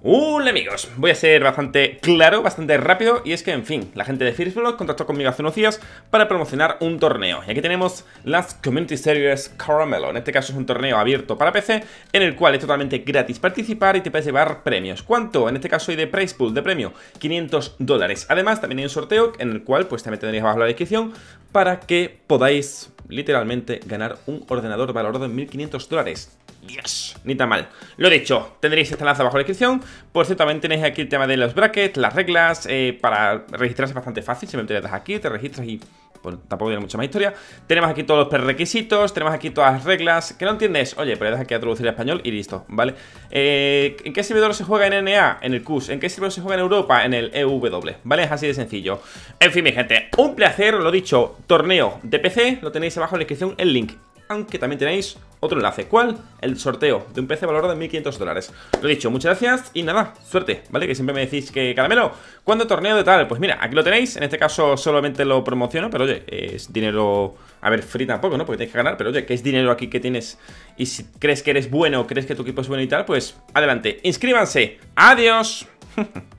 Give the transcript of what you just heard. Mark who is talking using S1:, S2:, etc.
S1: Hola amigos, voy a ser bastante claro, bastante rápido y es que en fin, la gente de Firstblog contactó conmigo hace unos días para promocionar un torneo y aquí tenemos las Community Series Caramelo, en este caso es un torneo abierto para PC en el cual es totalmente gratis participar y te puedes llevar premios, ¿cuánto? En este caso hay de price pool de premio, 500 dólares, además también hay un sorteo en el cual pues también tendréis abajo la descripción para que podáis literalmente ganar un ordenador valorado en 1500 dólares Yes, ni tan mal. Lo dicho, tendréis este enlace abajo en la descripción. Por cierto, también tenéis aquí el tema de los brackets, las reglas. Eh, para registrarse bastante fácil. Simplemente le das aquí, te registras y Bueno, pues, tampoco viene mucha más historia. Tenemos aquí todos los prerequisitos, tenemos aquí todas las reglas. ¿Que no entiendes? Oye, pero pues le das aquí a traducir al español y listo, ¿vale? Eh, ¿En qué servidor se juega en NA? En el CUS. ¿En qué servidor se juega en Europa? En el EW, ¿vale? Es así de sencillo. En fin, mi gente, un placer, lo dicho, torneo de PC. Lo tenéis abajo en la descripción, el link. Aunque también tenéis otro enlace. ¿Cuál? El sorteo de un PC valorado de 1500 dólares. Lo dicho, muchas gracias y nada, suerte, ¿vale? Que siempre me decís que caramelo, ¿cuándo torneo de tal? Pues mira, aquí lo tenéis. En este caso solamente lo promociono, pero oye, es dinero. A ver, free tampoco, ¿no? Porque tienes que ganar, pero oye, que es dinero aquí que tienes. Y si crees que eres bueno, crees que tu equipo es bueno y tal, pues adelante, inscríbanse. ¡Adiós!